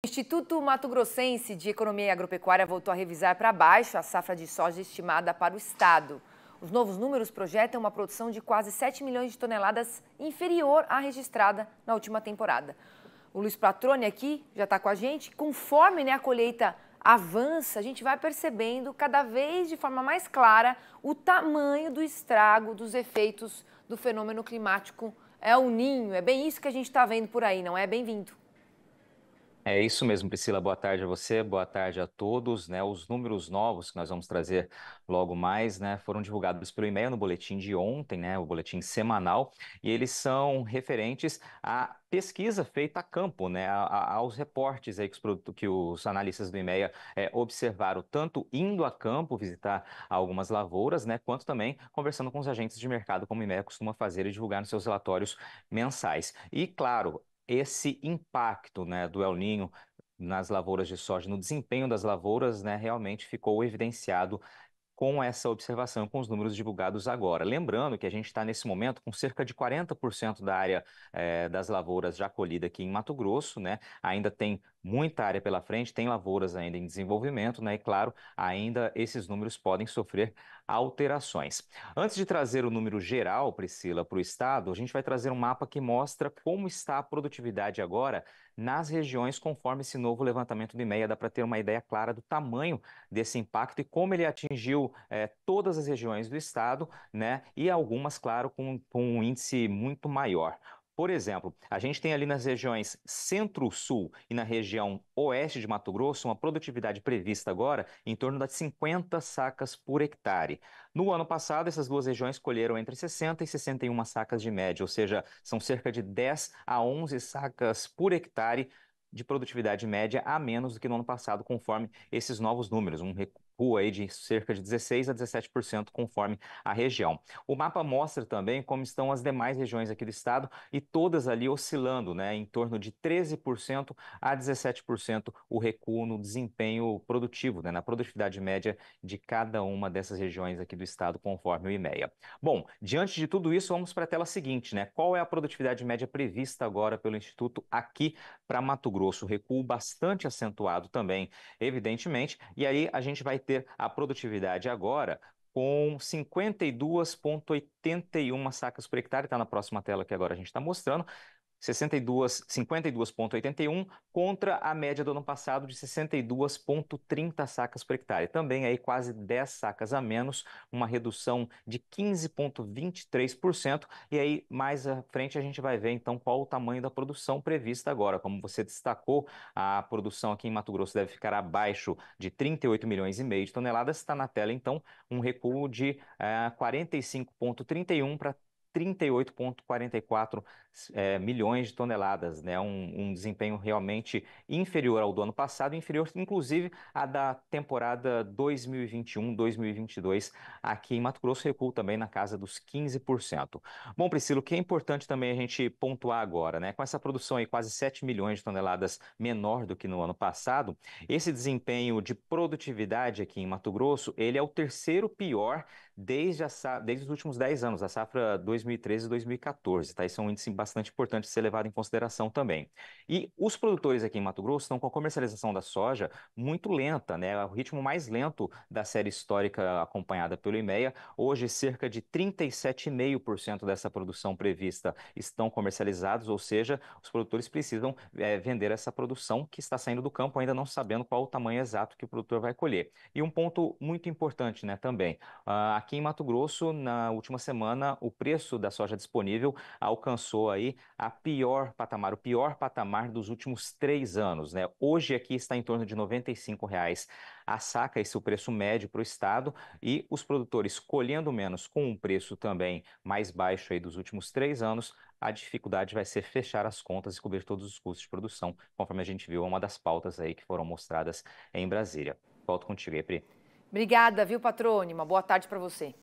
O Instituto Mato Grossense de Economia e Agropecuária voltou a revisar para baixo a safra de soja estimada para o Estado. Os novos números projetam uma produção de quase 7 milhões de toneladas inferior à registrada na última temporada. O Luiz Patrone aqui já está com a gente. Conforme né, a colheita avança, a gente vai percebendo cada vez de forma mais clara o tamanho do estrago dos efeitos do fenômeno climático. É o ninho, é bem isso que a gente está vendo por aí, não é? Bem-vindo. É isso mesmo, Priscila. Boa tarde a você, boa tarde a todos. Né? Os números novos que nós vamos trazer logo mais né, foram divulgados pelo e-mail no boletim de ontem, né, o boletim semanal, e eles são referentes à pesquisa feita a campo, né, a, a, aos reportes aí que, os, que os analistas do IMEA é, observaram, tanto indo a campo visitar algumas lavouras, né, quanto também conversando com os agentes de mercado, como o IMEA costuma fazer e divulgar nos seus relatórios mensais. E, claro, esse impacto né, do El Ninho nas lavouras de soja, no desempenho das lavouras, né, realmente ficou evidenciado com essa observação, com os números divulgados agora. Lembrando que a gente está nesse momento com cerca de 40% da área eh, das lavouras já colhida aqui em Mato Grosso, né? Ainda tem muita área pela frente, tem lavouras ainda em desenvolvimento, né? E claro, ainda esses números podem sofrer alterações. Antes de trazer o número geral, Priscila, para o estado, a gente vai trazer um mapa que mostra como está a produtividade agora nas regiões conforme esse novo levantamento do IMEA. Dá para ter uma ideia clara do tamanho desse impacto e como ele atingiu é, todas as regiões do estado, né? E algumas, claro, com, com um índice muito maior. Por exemplo, a gente tem ali nas regiões centro-sul e na região oeste de Mato Grosso uma produtividade prevista agora em torno das 50 sacas por hectare. No ano passado, essas duas regiões colheram entre 60 e 61 sacas de média, ou seja, são cerca de 10 a 11 sacas por hectare de produtividade média a menos do que no ano passado, conforme esses novos números, um rua aí de cerca de 16 a 17% conforme a região. O mapa mostra também como estão as demais regiões aqui do estado e todas ali oscilando, né, em torno de 13% a 17% o recuo no desempenho produtivo, né, na produtividade média de cada uma dessas regiões aqui do estado conforme o IMEA. Bom, diante de tudo isso, vamos para a tela seguinte, né? Qual é a produtividade média prevista agora pelo instituto aqui para Mato Grosso? Recuo bastante acentuado também, evidentemente, e aí a gente vai ter a produtividade agora com 52,81 sacas por hectare, está na próxima tela que agora a gente está mostrando, 52,81 contra a média do ano passado de 62,30 sacas por hectare. Também aí quase 10 sacas a menos, uma redução de 15,23%. E aí mais à frente a gente vai ver então qual o tamanho da produção prevista agora. Como você destacou, a produção aqui em Mato Grosso deve ficar abaixo de 38 milhões e meio de toneladas. Está na tela então um recuo de eh, 45,31 para 38,44 é, eh, milhões de toneladas, né? Um, um, desempenho realmente inferior ao do ano passado, inferior inclusive à da temporada 2021-2022 aqui em Mato Grosso, recuo também na casa dos 15%. Bom, Priscilo, o que é importante também a gente pontuar agora, né? Com essa produção aí quase 7 milhões de toneladas menor do que no ano passado, esse desempenho de produtividade aqui em Mato Grosso, ele é o terceiro pior desde, a, desde os últimos 10 anos, a safra 2021 2013 e 2014, tá? Isso é um índice bastante importante de ser levado em consideração também. E os produtores aqui em Mato Grosso estão com a comercialização da soja muito lenta, né? É o ritmo mais lento da série histórica acompanhada pelo IMEA. Hoje, cerca de 37,5% dessa produção prevista estão comercializados, ou seja, os produtores precisam é, vender essa produção que está saindo do campo, ainda não sabendo qual o tamanho exato que o produtor vai colher. E um ponto muito importante, né, também. Uh, aqui em Mato Grosso, na última semana, o preço preço da soja disponível alcançou aí a pior patamar, o pior patamar dos últimos três anos. Né? Hoje aqui está em torno de R$ 95,00 a saca, esse é o preço médio para o Estado, e os produtores colhendo menos com um preço também mais baixo aí dos últimos três anos, a dificuldade vai ser fechar as contas e cobrir todos os custos de produção, conforme a gente viu, é uma das pautas aí que foram mostradas em Brasília. Volto contigo, Epri. Obrigada, viu, Patrone? Uma boa tarde para você.